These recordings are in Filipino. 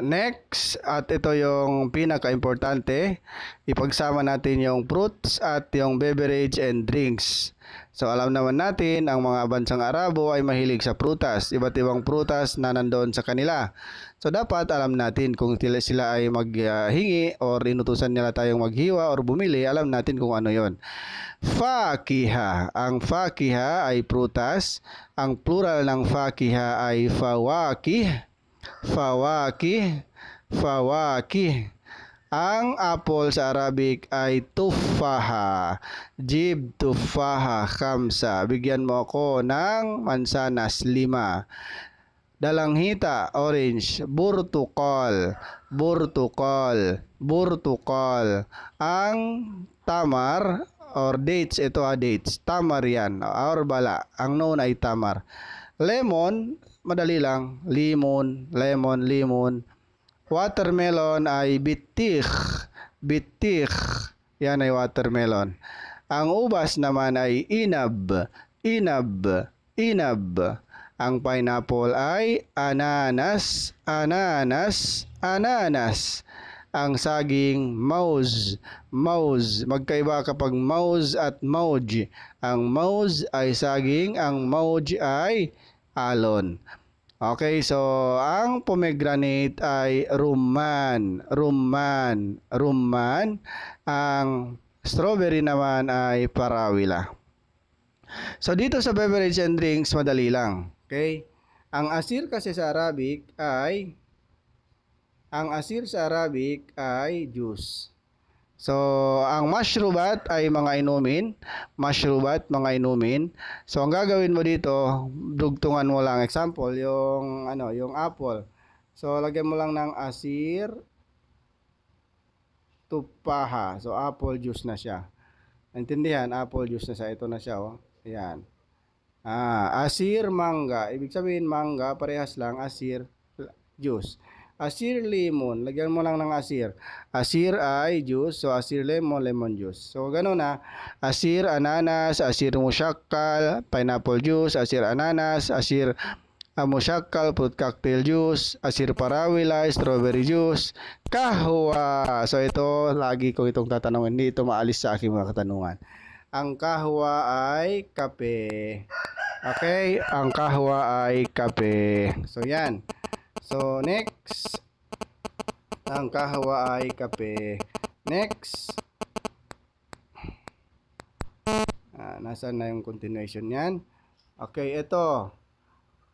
Next, at ito yung pinaka-importante, ipagsama natin yung fruits at yung beverage and drinks. So alam naman natin, ang mga bansang Arabo ay mahilig sa prutas, iba't ibang prutas na nandoon sa kanila. So dapat alam natin kung sila, sila ay maghingi uh, or inutusan nila tayong maghiwa or bumili, alam natin kung ano yon. Fakiha. Ang fakiha ay prutas. Ang plural ng fakiha ay fawakih Fawakih, fawakih. Ang apple sa Arabic ay tufaha. Jib tufaha kamsa. Bigyan mo ako ng mansanas lima. Dalanghita orange, burtukol, burtukol, burtukol. Ang tamar or dates ito ah dates, tamar yan or bala. Ang noon ay tamar. Lemon, madali lang. Limon, lemon, limon. Watermelon ay bitik. Bitik. Yan ay watermelon. Ang ubas naman ay inab. Inab. Inab. Ang pineapple ay ananas. Ananas. Ananas ang saging mouse. Mouse. Magkaiba kapag mouse at mauj. Ang mouse ay saging, ang mauj ay alon. Okay, so ang pomegranate ay rumman, rumman, rumman. Ang strawberry naman ay parawila. So dito sa beverage and drinks, madali lang. Okay? Ang asir kasi sa Arabic ay ang asir sa Arabic ay juice. So, ang mashrubat ay mga inumin. Mashrubat, mga inumin. So, ang gagawin mo dito, dugtungan mo lang. Example, yung, ano, yung apple. So, lagyan mo lang ng asir, tupaha. So, apple juice na siya. Intindihan, Apple juice na siya. Ito na siya, oh. Ayan. Ah, asir, mangga. Ibig sabihin, mangga, parehas lang, asir, juice. Asir lemon. Lagyan mo lang ng asir. Asir ay juice. So, asir lemon, lemon juice. So, ganun na. Ah. Asir ananas, asir musyakkal, pineapple juice, asir ananas, asir ah, musyakkal, fruit cocktail juice, asir parawila, strawberry juice, kahwa. So, ito, lagi ko itong tatanungin. Hindi ito maalis sa aking mga katanungan. Ang kahwa ay kape. Okay, ang kahwa ay kape. So, yan. So, next, ang kahawa ay kape. Next, ah, nasaan na yung continuation yan? Okay, ito.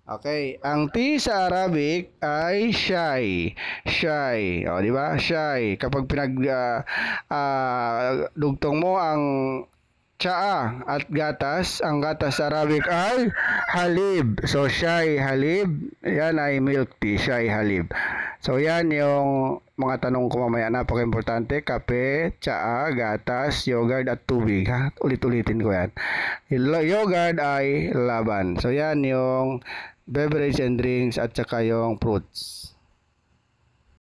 Okay, ang T sa Arabic ay shy. Shy. O, di ba? Shy. Kapag pinag uh, uh, dugtong mo ang tsaa at gatas. Ang gatas Arabic ay halib. So, siya ay halib. Yan ay milk tea. Siya ay halib. So, yan yung mga tanong ko mamaya. Napaka-importante. Kape, tsaa, gatas, yogurt at tubig. Ha? Ulit-ulitin ko yan. Yogurt ay laban. So, yan yung beverage and drinks at saka yung fruits.